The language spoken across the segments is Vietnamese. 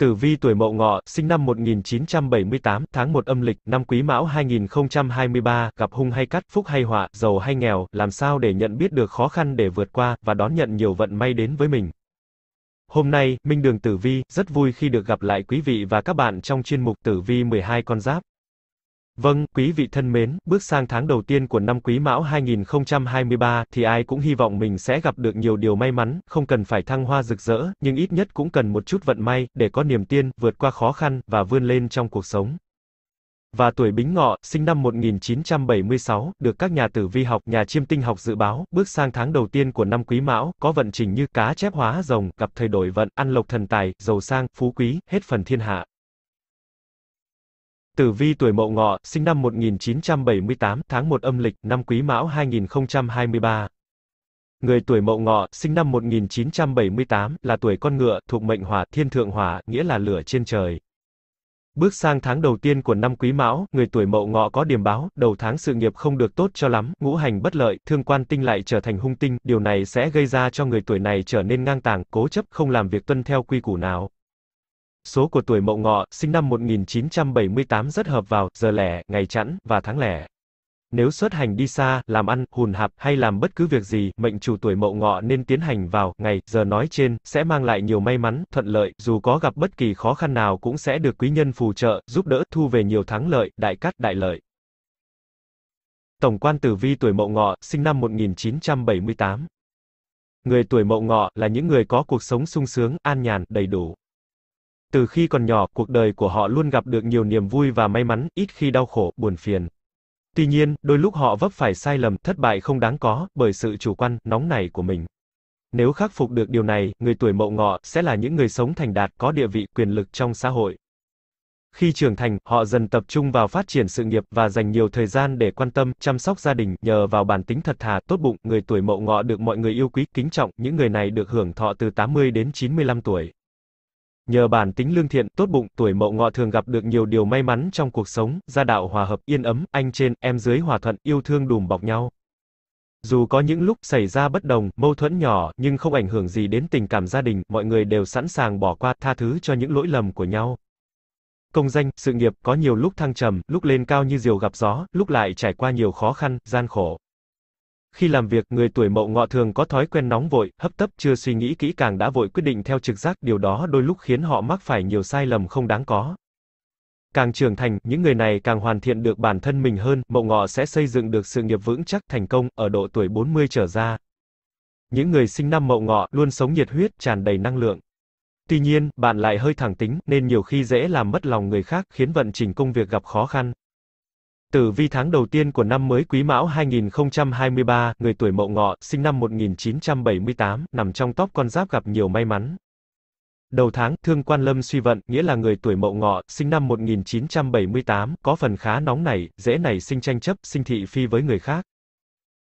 Tử vi tuổi Mậu Ngọ, sinh năm 1978, tháng 1 âm lịch, năm Quý Mão 2023, gặp hung hay cắt, phúc hay họa, giàu hay nghèo, làm sao để nhận biết được khó khăn để vượt qua và đón nhận nhiều vận may đến với mình. Hôm nay, Minh Đường Tử Vi rất vui khi được gặp lại quý vị và các bạn trong chuyên mục Tử Vi 12 con giáp. Vâng, quý vị thân mến, bước sang tháng đầu tiên của năm Quý Mão 2023 thì ai cũng hy vọng mình sẽ gặp được nhiều điều may mắn, không cần phải thăng hoa rực rỡ, nhưng ít nhất cũng cần một chút vận may để có niềm tin, vượt qua khó khăn và vươn lên trong cuộc sống. Và tuổi Bính Ngọ, sinh năm 1976, được các nhà tử vi học, nhà chiêm tinh học dự báo, bước sang tháng đầu tiên của năm Quý Mão, có vận trình như cá chép hóa rồng, gặp thời đổi vận, ăn lộc thần tài, giàu sang, phú quý, hết phần thiên hạ. Tử vi tuổi Mậu Ngọ, sinh năm 1978, tháng 1 âm lịch, năm Quý Mão 2023. Người tuổi Mậu Ngọ, sinh năm 1978, là tuổi con ngựa, thuộc mệnh hỏa, thiên thượng hỏa, nghĩa là lửa trên trời. Bước sang tháng đầu tiên của năm Quý Mão, người tuổi Mậu Ngọ có điểm báo, đầu tháng sự nghiệp không được tốt cho lắm, ngũ hành bất lợi, thương quan tinh lại trở thành hung tinh, điều này sẽ gây ra cho người tuổi này trở nên ngang tàng, cố chấp, không làm việc tuân theo quy củ nào. Số của tuổi Mậu Ngọ, sinh năm 1978 rất hợp vào giờ lẻ, ngày chẵn và tháng lẻ. Nếu xuất hành đi xa, làm ăn, hùn hạp hay làm bất cứ việc gì, mệnh chủ tuổi Mậu Ngọ nên tiến hành vào ngày giờ nói trên sẽ mang lại nhiều may mắn, thuận lợi, dù có gặp bất kỳ khó khăn nào cũng sẽ được quý nhân phù trợ, giúp đỡ, thu về nhiều thắng lợi, đại cát, đại lợi. Tổng quan tử vi tuổi Mậu Ngọ, sinh năm 1978. Người tuổi Mậu Ngọ là những người có cuộc sống sung sướng, an nhàn, đầy đủ. Từ khi còn nhỏ, cuộc đời của họ luôn gặp được nhiều niềm vui và may mắn, ít khi đau khổ, buồn phiền. Tuy nhiên, đôi lúc họ vấp phải sai lầm, thất bại không đáng có, bởi sự chủ quan, nóng nảy của mình. Nếu khắc phục được điều này, người tuổi mậu ngọ sẽ là những người sống thành đạt, có địa vị, quyền lực trong xã hội. Khi trưởng thành, họ dần tập trung vào phát triển sự nghiệp và dành nhiều thời gian để quan tâm, chăm sóc gia đình, nhờ vào bản tính thật thà, tốt bụng, người tuổi mậu ngọ được mọi người yêu quý, kính trọng, những người này được hưởng thọ từ 80 đến 95 tuổi. Nhờ bản tính lương thiện, tốt bụng, tuổi mậu ngọ thường gặp được nhiều điều may mắn trong cuộc sống, gia đạo hòa hợp, yên ấm, anh trên, em dưới hòa thuận, yêu thương đùm bọc nhau. Dù có những lúc xảy ra bất đồng, mâu thuẫn nhỏ, nhưng không ảnh hưởng gì đến tình cảm gia đình, mọi người đều sẵn sàng bỏ qua, tha thứ cho những lỗi lầm của nhau. Công danh, sự nghiệp có nhiều lúc thăng trầm, lúc lên cao như diều gặp gió, lúc lại trải qua nhiều khó khăn, gian khổ. Khi làm việc, người tuổi mậu ngọ thường có thói quen nóng vội, hấp tấp, chưa suy nghĩ kỹ càng đã vội quyết định theo trực giác, điều đó đôi lúc khiến họ mắc phải nhiều sai lầm không đáng có. Càng trưởng thành, những người này càng hoàn thiện được bản thân mình hơn, mậu ngọ sẽ xây dựng được sự nghiệp vững chắc, thành công, ở độ tuổi 40 trở ra. Những người sinh năm mậu ngọ luôn sống nhiệt huyết, tràn đầy năng lượng. Tuy nhiên, bạn lại hơi thẳng tính, nên nhiều khi dễ làm mất lòng người khác, khiến vận trình công việc gặp khó khăn. Tử vi tháng đầu tiên của năm mới Quý Mão 2023, người tuổi Mậu Ngọ, sinh năm 1978, nằm trong top con giáp gặp nhiều may mắn. Đầu tháng, thương quan lâm suy vận, nghĩa là người tuổi Mậu Ngọ, sinh năm 1978, có phần khá nóng nảy, dễ nảy sinh tranh chấp, sinh thị phi với người khác.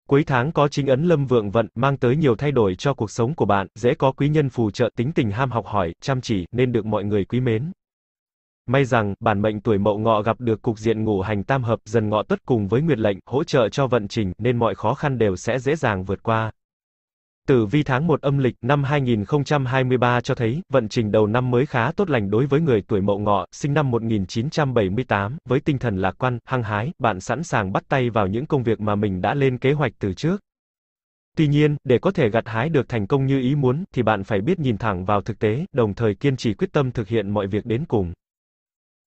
Cuối tháng có chính ấn lâm vượng vận, mang tới nhiều thay đổi cho cuộc sống của bạn, dễ có quý nhân phù trợ, tính tình ham học hỏi, chăm chỉ, nên được mọi người quý mến. May rằng, bản mệnh tuổi mậu ngọ gặp được cục diện ngũ hành tam hợp dần ngọ tốt cùng với nguyệt lệnh, hỗ trợ cho vận trình, nên mọi khó khăn đều sẽ dễ dàng vượt qua. Tử vi tháng 1 âm lịch năm 2023 cho thấy, vận trình đầu năm mới khá tốt lành đối với người tuổi mậu ngọ, sinh năm 1978, với tinh thần lạc quan, hăng hái, bạn sẵn sàng bắt tay vào những công việc mà mình đã lên kế hoạch từ trước. Tuy nhiên, để có thể gặt hái được thành công như ý muốn, thì bạn phải biết nhìn thẳng vào thực tế, đồng thời kiên trì quyết tâm thực hiện mọi việc đến cùng.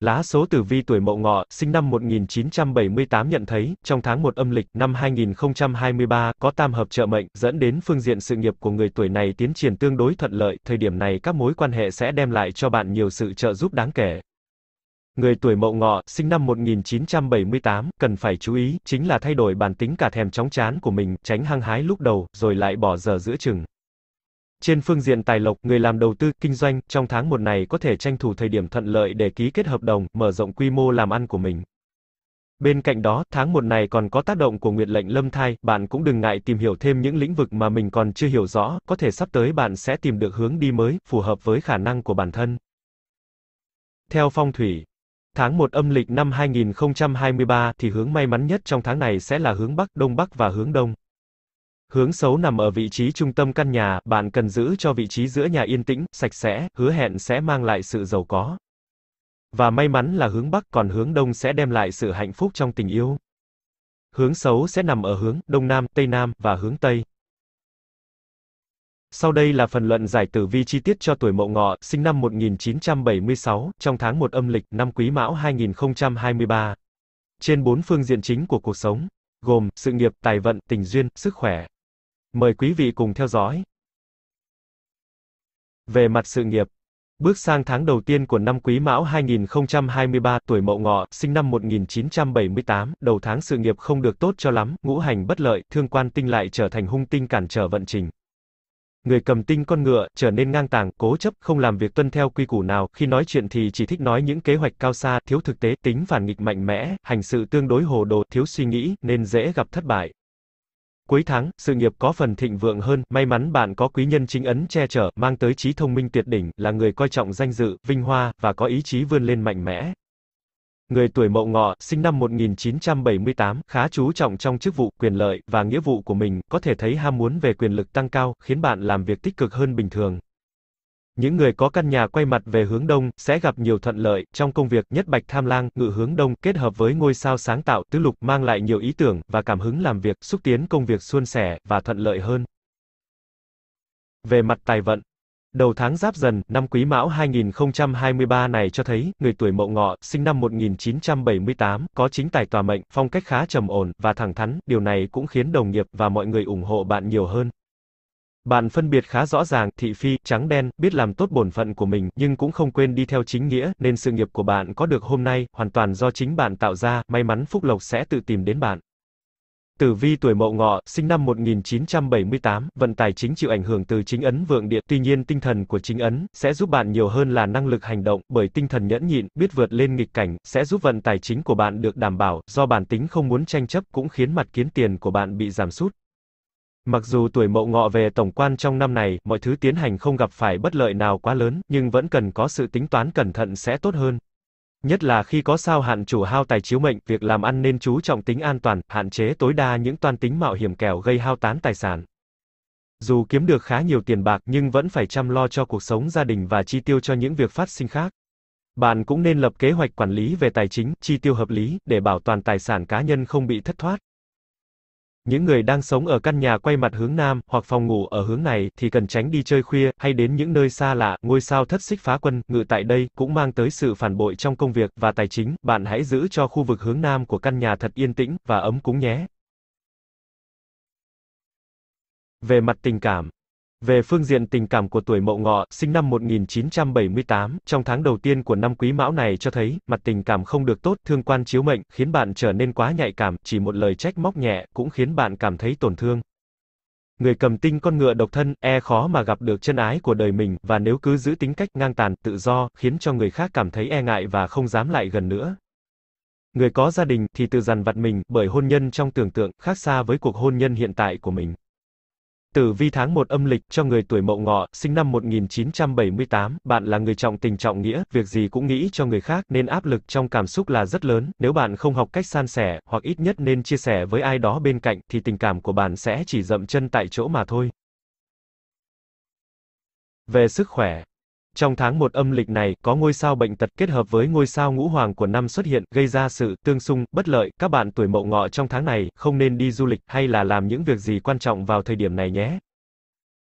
Lá số tử vi tuổi Mậu Ngọ, sinh năm 1978 nhận thấy, trong tháng 1 âm lịch năm 2023 có tam hợp trợ mệnh, dẫn đến phương diện sự nghiệp của người tuổi này tiến triển tương đối thuận lợi, thời điểm này các mối quan hệ sẽ đem lại cho bạn nhiều sự trợ giúp đáng kể. Người tuổi Mậu Ngọ, sinh năm 1978, cần phải chú ý chính là thay đổi bản tính cả thèm chóng chán của mình, tránh hăng hái lúc đầu rồi lại bỏ giờ giữa chừng. Trên phương diện tài lộc, người làm đầu tư, kinh doanh, trong tháng một này có thể tranh thủ thời điểm thuận lợi để ký kết hợp đồng, mở rộng quy mô làm ăn của mình. Bên cạnh đó, tháng 1 này còn có tác động của nguyệt lệnh lâm thai, bạn cũng đừng ngại tìm hiểu thêm những lĩnh vực mà mình còn chưa hiểu rõ, có thể sắp tới bạn sẽ tìm được hướng đi mới, phù hợp với khả năng của bản thân. Theo phong thủy, tháng 1 âm lịch năm 2023 thì hướng may mắn nhất trong tháng này sẽ là hướng Bắc, Đông Bắc và hướng Đông. Hướng xấu nằm ở vị trí trung tâm căn nhà, bạn cần giữ cho vị trí giữa nhà yên tĩnh, sạch sẽ, hứa hẹn sẽ mang lại sự giàu có. Và may mắn là hướng bắc, còn hướng đông sẽ đem lại sự hạnh phúc trong tình yêu. Hướng xấu sẽ nằm ở hướng đông nam, tây nam và hướng tây. Sau đây là phần luận giải tử vi chi tiết cho tuổi Mậu Ngọ, sinh năm 1976, trong tháng 1 âm lịch, năm Quý Mão 2023. Trên bốn phương diện chính của cuộc sống, gồm sự nghiệp, tài vận, tình duyên, sức khỏe. Mời quý vị cùng theo dõi. Về mặt sự nghiệp, bước sang tháng đầu tiên của năm Quý Mão 2023, tuổi Mậu Ngọ, sinh năm 1978, đầu tháng sự nghiệp không được tốt cho lắm, ngũ hành bất lợi, thương quan tinh lại trở thành hung tinh cản trở vận trình. Người cầm tinh con ngựa trở nên ngang tàng, cố chấp, không làm việc tuân theo quy củ nào, khi nói chuyện thì chỉ thích nói những kế hoạch cao xa, thiếu thực tế, tính phản nghịch mạnh mẽ, hành sự tương đối hồ đồ, thiếu suy nghĩ nên dễ gặp thất bại. Cuối tháng, sự nghiệp có phần thịnh vượng hơn, may mắn bạn có quý nhân chính ấn che chở, mang tới trí thông minh tuyệt đỉnh, là người coi trọng danh dự, vinh hoa, và có ý chí vươn lên mạnh mẽ. Người tuổi Mậu Ngọ, sinh năm 1978, khá chú trọng trong chức vụ, quyền lợi và nghĩa vụ của mình, có thể thấy ham muốn về quyền lực tăng cao, khiến bạn làm việc tích cực hơn bình thường. Những người có căn nhà quay mặt về hướng đông sẽ gặp nhiều thuận lợi trong công việc, nhất Bạch Tham Lang, ngự hướng đông kết hợp với ngôi sao sáng tạo tứ lục mang lại nhiều ý tưởng và cảm hứng làm việc, xúc tiến công việc suôn sẻ và thuận lợi hơn. Về mặt tài vận, Đầu tháng Giáp Dần, năm Quý Mão 2023 này cho thấy, người tuổi Mậu Ngọ, sinh năm 1978, có chính tài tòa mệnh, phong cách khá trầm ổn và thẳng thắn, điều này cũng khiến đồng nghiệp và mọi người ủng hộ bạn nhiều hơn. Bạn phân biệt khá rõ ràng, thị phi, trắng đen, biết làm tốt bổn phận của mình, nhưng cũng không quên đi theo chính nghĩa, nên sự nghiệp của bạn có được hôm nay, hoàn toàn do chính bạn tạo ra, may mắn phúc lộc sẽ tự tìm đến bạn. Tử vi tuổi Mậu Ngọ, sinh năm 1978, vận tài chính chịu ảnh hưởng từ chính ấn vượng địa, tuy nhiên tinh thần của chính ấn sẽ giúp bạn nhiều hơn là năng lực hành động, bởi tinh thần nhẫn nhịn, biết vượt lên nghịch cảnh sẽ giúp vận tài chính của bạn được đảm bảo, do bản tính không muốn tranh chấp cũng khiến mặt kiến tiền của bạn bị giảm sút. Mặc dù tuổi mậu ngọ về tổng quan trong năm này, mọi thứ tiến hành không gặp phải bất lợi nào quá lớn, nhưng vẫn cần có sự tính toán cẩn thận sẽ tốt hơn. Nhất là khi có sao hạn chủ hao tài chiếu mệnh, việc làm ăn nên chú trọng tính an toàn, hạn chế tối đa những toan tính mạo hiểm kẻo gây hao tán tài sản. Dù kiếm được khá nhiều tiền bạc nhưng vẫn phải chăm lo cho cuộc sống gia đình và chi tiêu cho những việc phát sinh khác. Bạn cũng nên lập kế hoạch quản lý về tài chính, chi tiêu hợp lý để bảo toàn tài sản cá nhân không bị thất thoát. Những người đang sống ở căn nhà quay mặt hướng nam, hoặc phòng ngủ ở hướng này, thì cần tránh đi chơi khuya, hay đến những nơi xa lạ, ngôi sao thất xích phá quân, ngự tại đây, cũng mang tới sự phản bội trong công việc, và tài chính, bạn hãy giữ cho khu vực hướng nam của căn nhà thật yên tĩnh, và ấm cúng nhé. Về mặt tình cảm, về phương diện tình cảm của tuổi Mậu Ngọ, sinh năm 1978, trong tháng đầu tiên của năm Quý Mão này cho thấy, mặt tình cảm không được tốt, thương quan chiếu mệnh, khiến bạn trở nên quá nhạy cảm, chỉ một lời trách móc nhẹ cũng khiến bạn cảm thấy tổn thương. Người cầm tinh con ngựa độc thân, e khó mà gặp được chân ái của đời mình, và nếu cứ giữ tính cách ngang tàn, tự do, khiến cho người khác cảm thấy e ngại và không dám lại gần nữa. Người có gia đình thì tự dằn vặt mình, bởi hôn nhân trong tưởng tượng, khác xa với cuộc hôn nhân hiện tại của mình. Tử vi tháng 1 âm lịch cho người tuổi Mậu Ngọ, sinh năm 1978, bạn là người trọng tình trọng nghĩa, việc gì cũng nghĩ cho người khác nên áp lực trong cảm xúc là rất lớn. Nếu bạn không học cách san sẻ, hoặc ít nhất nên chia sẻ với ai đó bên cạnh thì tình cảm của bạn sẽ chỉ dậm chân tại chỗ mà thôi. Về sức khỏe trong tháng 1 âm lịch này, có ngôi sao bệnh tật kết hợp với ngôi sao ngũ hoàng của năm xuất hiện, gây ra sự tương xung, bất lợi. Các bạn tuổi mậu ngọ trong tháng này, không nên đi du lịch hay là làm những việc gì quan trọng vào thời điểm này nhé.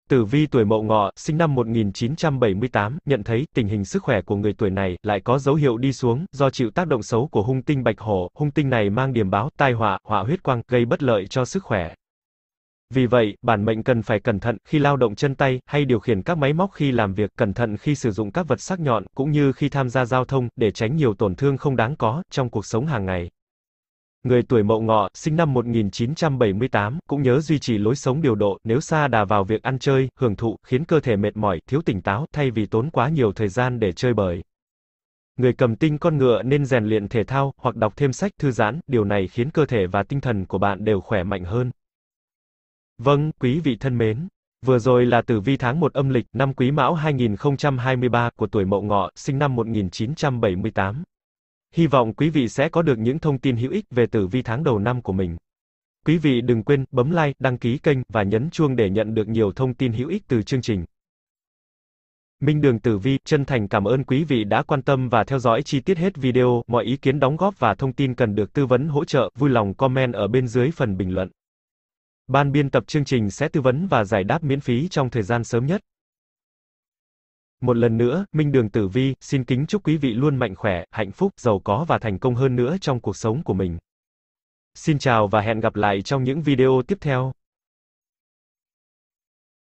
Tử vi tuổi Mậu Ngọ, sinh năm 1978, nhận thấy tình hình sức khỏe của người tuổi này lại có dấu hiệu đi xuống do chịu tác động xấu của hung tinh Bạch Hổ. Hung tinh này mang điểm báo tai họa, họa huyết quang, gây bất lợi cho sức khỏe. Vì vậy, bản mệnh cần phải cẩn thận khi lao động chân tay hay điều khiển các máy móc khi làm việc, cẩn thận khi sử dụng các vật sắc nhọn cũng như khi tham gia giao thông để tránh nhiều tổn thương không đáng có trong cuộc sống hàng ngày. Người tuổi Mậu Ngọ, sinh năm 1978, cũng nhớ duy trì lối sống điều độ, nếu xa đà vào việc ăn chơi, hưởng thụ, khiến cơ thể mệt mỏi, thiếu tỉnh táo, thay vì tốn quá nhiều thời gian để chơi bời. Người cầm tinh con ngựa nên rèn luyện thể thao, hoặc đọc thêm sách thư giãn, điều này khiến cơ thể và tinh thần của bạn đều khỏe mạnh hơn. Vâng, quý vị thân mến. Vừa rồi là tử vi tháng 1 âm lịch năm Quý Mão 2023 của tuổi Mậu Ngọ, sinh năm 1978. Hy vọng quý vị sẽ có được những thông tin hữu ích về tử vi tháng đầu năm của mình. Quý vị đừng quên bấm like, đăng ký kênh và nhấn chuông để nhận được nhiều thông tin hữu ích từ chương trình. Minh Đường Tử Vi chân thành cảm ơn quý vị đã quan tâm và theo dõi chi tiết hết video, mọi ý kiến đóng góp và thông tin cần được tư vấn hỗ trợ, vui lòng comment ở bên dưới phần bình luận. Ban biên tập chương trình sẽ tư vấn và giải đáp miễn phí trong thời gian sớm nhất. Một lần nữa, Minh Đường Tử Vi xin kính chúc quý vị luôn mạnh khỏe, hạnh phúc, giàu có và thành công hơn nữa trong cuộc sống của mình. Xin chào và hẹn gặp lại trong những video tiếp theo.